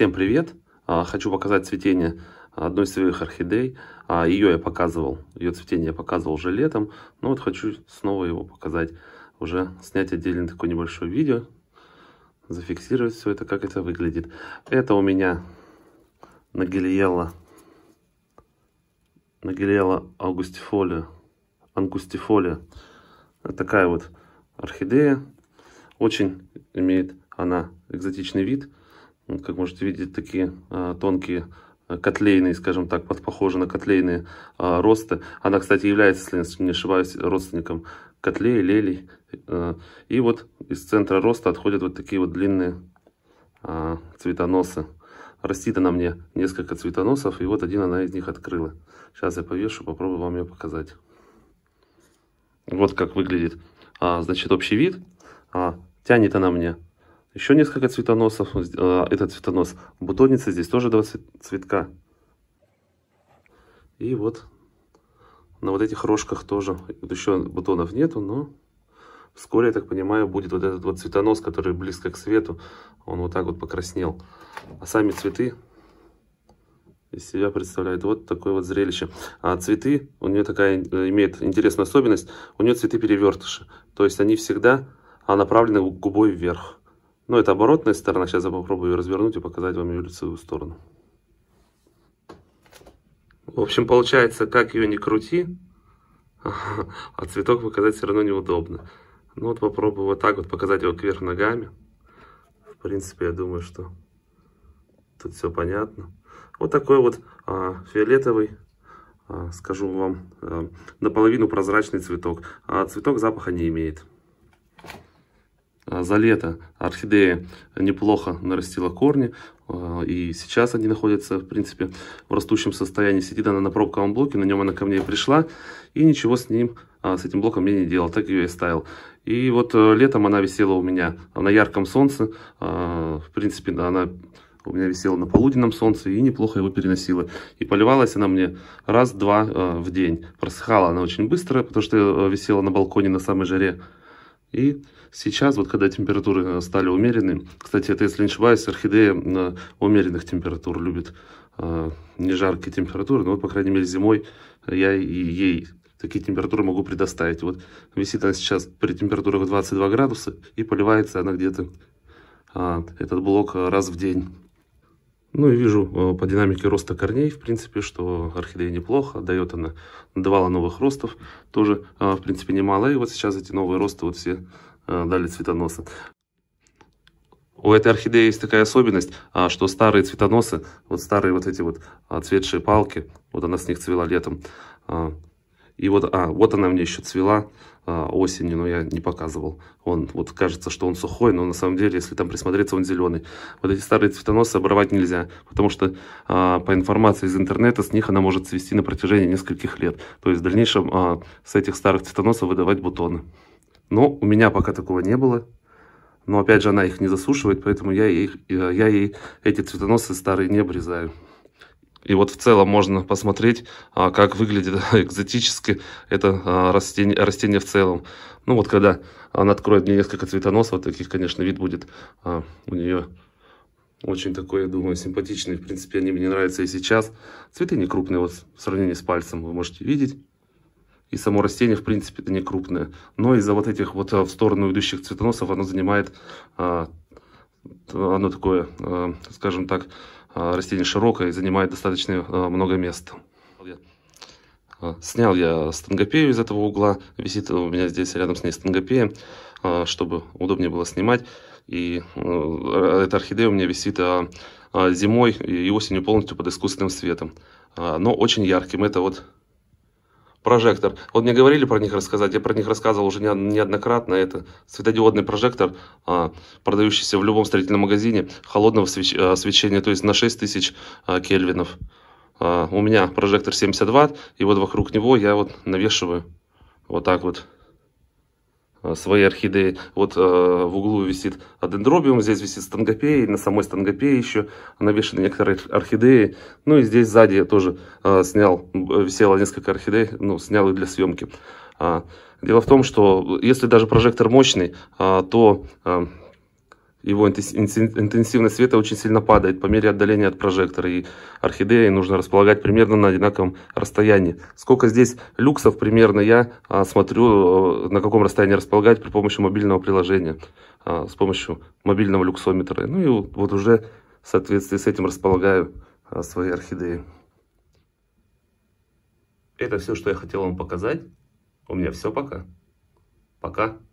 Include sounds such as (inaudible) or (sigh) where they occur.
Всем привет! А, хочу показать цветение одной из своих орхидей. А, ее я показывал, ее цветение я показывал уже летом. Но ну вот хочу снова его показать, уже снять отдельно такое небольшое видео, зафиксировать все это, как это выглядит. Это у меня Нагилиела, Нагилиела аугустифолия, ангустифолия. Такая вот орхидея. Очень имеет она экзотичный вид как можете видеть, такие а, тонкие а, котлейные, скажем так, похожи на котлейные а, росты. Она, кстати, является, если не ошибаюсь, родственником котлей, лелей. И вот из центра роста отходят вот такие вот длинные цветоносы. Растит она мне несколько цветоносов, и вот один она из них открыла. Сейчас я повешу, попробую вам ее показать. Вот как выглядит, значит, общий вид. Тянет она мне еще несколько цветоносов. Э, этот цветонос бутонницы. Здесь тоже два цветка. И вот на вот этих рожках тоже еще бутонов нету, но вскоре, я так понимаю, будет вот этот вот цветонос, который близко к свету. Он вот так вот покраснел. А сами цветы из себя представляют вот такое вот зрелище. А цветы, у нее такая, э, имеет интересную особенность, у нее цветы перевертыши. То есть они всегда а, направлены губой вверх. Ну, это оборотная сторона. Сейчас я попробую ее развернуть и показать вам ее лицевую сторону. В общем, получается, как ее не крути, (laughs) а цветок показать все равно неудобно. Ну вот попробую вот так вот показать его кверх ногами. В принципе, я думаю, что тут все понятно. Вот такой вот а, фиолетовый, а, скажу вам, а, наполовину прозрачный цветок. А цветок запаха не имеет. Э, за лето орхидея неплохо нарастила корни, э, и сейчас они находятся, в принципе, в растущем состоянии. Сидит она на пробковом блоке, на нем она ко мне пришла, и ничего с ним, э, с этим блоком я не делал, так ее и ставил. И вот летом она висела у меня на ярком солнце, в принципе, она у меня висела на полуденном солнце и неплохо его переносила. И поливалась она мне раз-два в день. Просыхала она очень быстро, потому что висела на балконе на самой жаре. И сейчас, вот когда температуры э, стали умеренные, кстати, это, если не ошибаюсь, орхидея э, умеренных температур любит э, не жаркие температуры, но, вот по крайней мере, зимой я и ей такие температуры могу предоставить. Вот висит она сейчас при температурах 22 градуса и поливается она где-то э, этот блок раз в день. Ну и вижу э, по динамике роста корней, в принципе, что орхидея неплохо, дает она, давала новых ростов, тоже, э, в принципе, немало. И вот сейчас эти новые росты вот все э, дали цветоносы. У этой орхидеи есть такая особенность, что старые цветоносы, вот старые вот эти вот цветшие палки, вот она с них цвела летом. И вот, а, вот она мне еще цвела а, осенью, но я не показывал. Он вот кажется, что он сухой, но на самом деле, если там присмотреться, он зеленый. Вот эти старые цветоносы обрывать нельзя, потому что а, по информации из интернета с них она может цвести на протяжении нескольких лет. То есть в дальнейшем а, с этих старых цветоносов выдавать бутоны. Но у меня пока такого не было. Но опять же она их не засушивает, поэтому я, их, я ей эти цветоносы старые не обрезаю. И вот в целом можно посмотреть, а, как выглядит (laughs) экзотически это а, растение, растение в целом. Ну вот когда она откроет мне несколько цветоносов, вот таких, конечно, вид будет а, у нее очень такой, я думаю, симпатичный. В принципе, они мне нравятся и сейчас. Цветы не крупные, вот в сравнении с пальцем вы можете видеть. И само растение, в принципе, это не крупное. Но из-за вот этих вот в сторону идущих цветоносов оно занимает, оно такое, скажем так, Э, растение широкое и занимает достаточно э, много места. Э, снял я стангопею из этого угла, висит у меня здесь рядом с ней стангопея, чтобы удобнее было снимать. И эта орхидея у меня висит зимой и осенью полностью под искусственным светом, но очень ярким. Это вот прожектор. Вот мне говорили про них рассказать, я про них рассказывал уже не, неоднократно. Это светодиодный прожектор, а, продающийся в любом строительном магазине, холодного свеч, а, то есть на 6000 а, кельвинов. А, у меня прожектор 70 ватт, и вот вокруг него я вот навешиваю вот так вот. Э, свои орхидеи. Вот э, в углу висит адендробиум, здесь висит стангопея, на самой стангопее еще навешены некоторые орхидеи. Ну и здесь сзади я тоже э, снял, э, висело несколько орхидей, ну, снял их для съемки. А, дело в том, что если даже прожектор мощный, а, то... А, его интенсивность света очень сильно падает по мере отдаления от прожектора, и орхидеи нужно располагать примерно на одинаковом расстоянии. Сколько здесь люксов примерно я а, смотрю, э, на каком расстоянии располагать при помощи мобильного приложения, а, с помощью мобильного люксометра. Ну и вот уже в соответствии с этим располагаю а, свои орхидеи. Это все, что я хотел вам показать. У меня все пока. Пока.